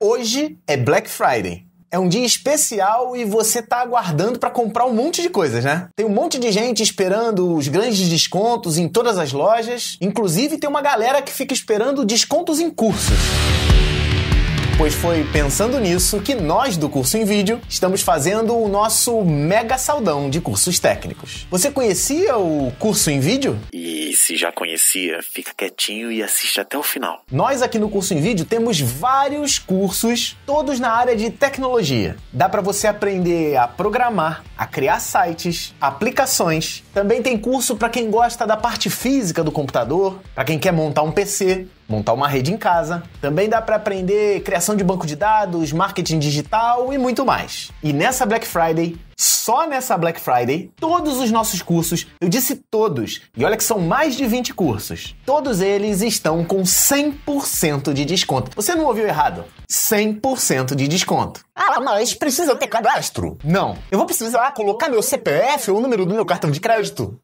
Hoje é Black Friday. É um dia especial e você tá aguardando para comprar um monte de coisas, né? Tem um monte de gente esperando os grandes descontos em todas as lojas, inclusive tem uma galera que fica esperando descontos em cursos. Pois foi pensando nisso que nós do curso em vídeo estamos fazendo o nosso mega saldão de cursos técnicos. Você conhecia o curso em vídeo? E se já conhecia, fica quietinho e assiste até o final. Nós aqui no curso em vídeo temos vários cursos, todos na área de tecnologia. Dá para você aprender a programar, a criar sites, aplicações. Também tem curso para quem gosta da parte física do computador, para quem quer montar um PC, montar uma rede em casa. Também dá para aprender criação de banco de dados, marketing digital e muito mais. E nessa Black Friday, só nessa Black Friday, todos os nossos cursos, eu disse todos, e olha que são mais de 20 cursos, todos eles estão com 100% de desconto. Você não ouviu errado? 100% de desconto. Ah, mas precisa ter cadastro? Não. Eu vou precisar colocar meu CPF ou o número do meu cartão de crédito?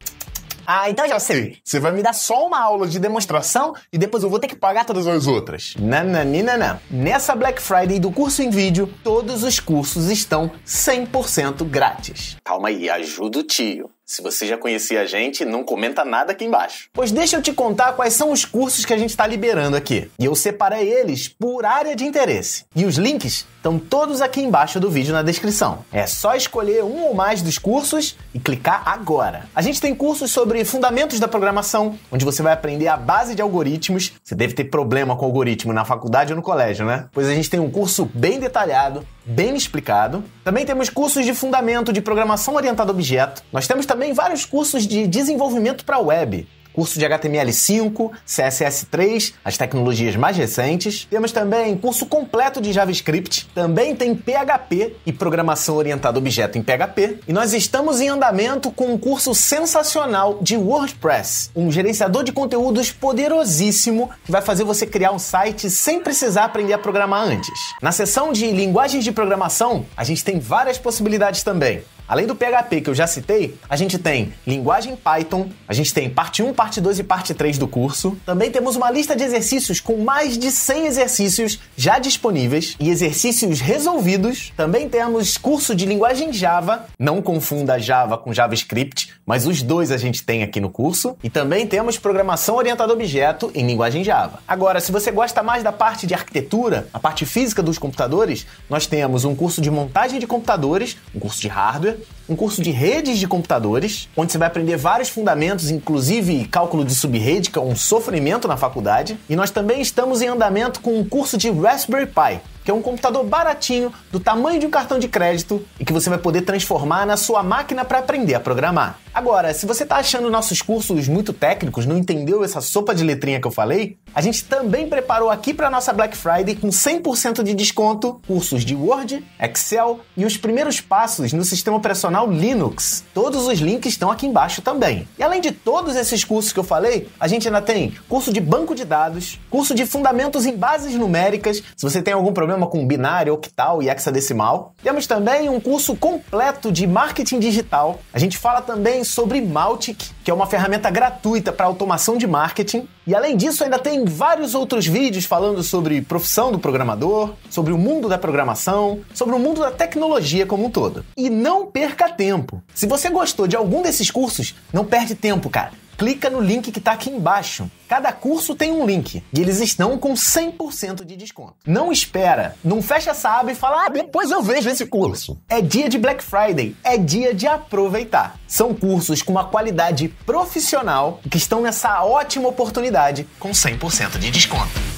Ah, então já sei. Você vai me dar só uma aula de demonstração e depois eu vou ter que pagar todas as outras. Nananina não. Nessa Black Friday do curso em vídeo, todos os cursos estão 100% grátis. Calma aí, ajuda o tio. Se você já conhecia a gente, não comenta nada aqui embaixo. Pois deixa eu te contar quais são os cursos que a gente está liberando aqui. E eu separei eles por área de interesse. E os links estão todos aqui embaixo do vídeo na descrição. É só escolher um ou mais dos cursos e clicar agora. A gente tem cursos sobre fundamentos da programação, onde você vai aprender a base de algoritmos. Você deve ter problema com algoritmo na faculdade ou no colégio, né? Pois a gente tem um curso bem detalhado, bem explicado. Também temos cursos de fundamento de programação orientada a objeto. Nós temos também vários cursos de desenvolvimento para web curso de HTML5, CSS3, as tecnologias mais recentes. Temos também curso completo de JavaScript, também tem PHP e programação orientada a objeto em PHP. E nós estamos em andamento com um curso sensacional de WordPress, um gerenciador de conteúdos poderosíssimo que vai fazer você criar um site sem precisar aprender a programar antes. Na seção de linguagens de programação, a gente tem várias possibilidades também. Além do PHP que eu já citei, a gente tem linguagem Python, a gente tem parte 1, parte 2 e parte 3 do curso. Também temos uma lista de exercícios com mais de 100 exercícios já disponíveis e exercícios resolvidos. Também temos curso de linguagem Java, não confunda Java com JavaScript mas os dois a gente tem aqui no curso e também temos programação orientada a objeto em linguagem Java. Agora, se você gosta mais da parte de arquitetura, a parte física dos computadores, nós temos um curso de montagem de computadores, um curso de hardware, um curso de redes de computadores, onde você vai aprender vários fundamentos, inclusive cálculo de subrede, que é um sofrimento na faculdade. E nós também estamos em andamento com um curso de Raspberry Pi, que é um computador baratinho, do tamanho de um cartão de crédito e que você vai poder transformar na sua máquina para aprender a programar. Agora, se você está achando nossos cursos muito técnicos, não entendeu essa sopa de letrinha que eu falei, a gente também preparou aqui para nossa Black Friday com 100% de desconto cursos de Word, Excel e os primeiros passos no sistema operacional canal Linux. Todos os links estão aqui embaixo também. E além de todos esses cursos que eu falei, a gente ainda tem curso de banco de dados, curso de fundamentos em bases numéricas, se você tem algum problema com binário, octal e hexadecimal. Temos também um curso completo de marketing digital. A gente fala também sobre Mautic, que é uma ferramenta gratuita para automação de marketing. E além disso, ainda tem vários outros vídeos falando sobre profissão do programador, sobre o mundo da programação, sobre o mundo da tecnologia como um todo. E não perca tempo. Se você gostou de algum desses cursos, não perde tempo, cara clica no link que está aqui embaixo. Cada curso tem um link e eles estão com 100% de desconto. Não espera, não fecha essa aba e fala, ah, depois eu vejo esse curso. É dia de Black Friday, é dia de aproveitar. São cursos com uma qualidade profissional que estão nessa ótima oportunidade com 100% de desconto.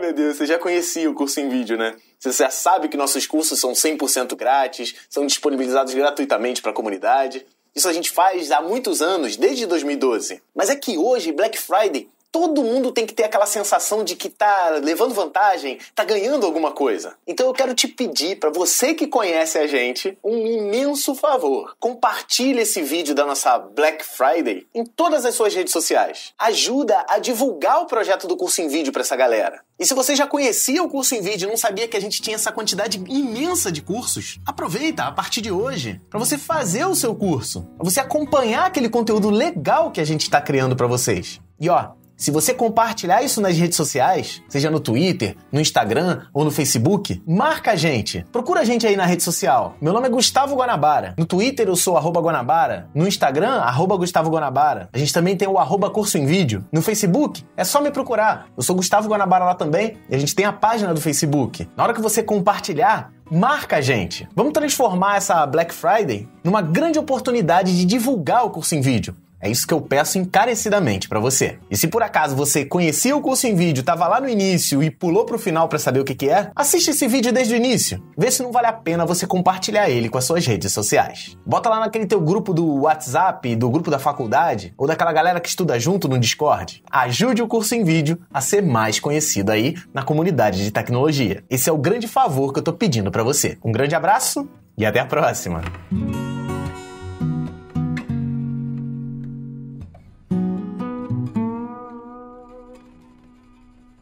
meu Deus, você já conhecia o curso em vídeo, né? Você já sabe que nossos cursos são 100% grátis, são disponibilizados gratuitamente para a comunidade. Isso a gente faz há muitos anos, desde 2012. Mas é que hoje, Black Friday, todo mundo tem que ter aquela sensação de que tá levando vantagem, tá ganhando alguma coisa. Então eu quero te pedir para você que conhece a gente, um imenso favor. Compartilhe esse vídeo da nossa Black Friday em todas as suas redes sociais. Ajuda a divulgar o projeto do curso em vídeo para essa galera. E se você já conhecia o curso em vídeo e não sabia que a gente tinha essa quantidade imensa de cursos, aproveita a partir de hoje para você fazer o seu curso, para você acompanhar aquele conteúdo legal que a gente está criando para vocês. E ó, se você compartilhar isso nas redes sociais, seja no Twitter, no Instagram ou no Facebook, marca a gente. Procura a gente aí na rede social. Meu nome é Gustavo Guanabara. No Twitter eu sou arroba Guanabara. No Instagram, arroba Gustavo Guanabara. A gente também tem o arroba Curso em Vídeo. No Facebook, é só me procurar. Eu sou Gustavo Guanabara lá também e a gente tem a página do Facebook. Na hora que você compartilhar, marca a gente. Vamos transformar essa Black Friday numa grande oportunidade de divulgar o curso em vídeo. É isso que eu peço encarecidamente para você. E se por acaso você conhecia o curso em vídeo, tava lá no início e pulou pro final para saber o que, que é, assiste esse vídeo desde o início. Vê se não vale a pena você compartilhar ele com as suas redes sociais. Bota lá naquele teu grupo do WhatsApp, do grupo da faculdade, ou daquela galera que estuda junto no Discord. Ajude o curso em vídeo a ser mais conhecido aí na comunidade de tecnologia. Esse é o grande favor que eu tô pedindo para você. Um grande abraço e até a próxima!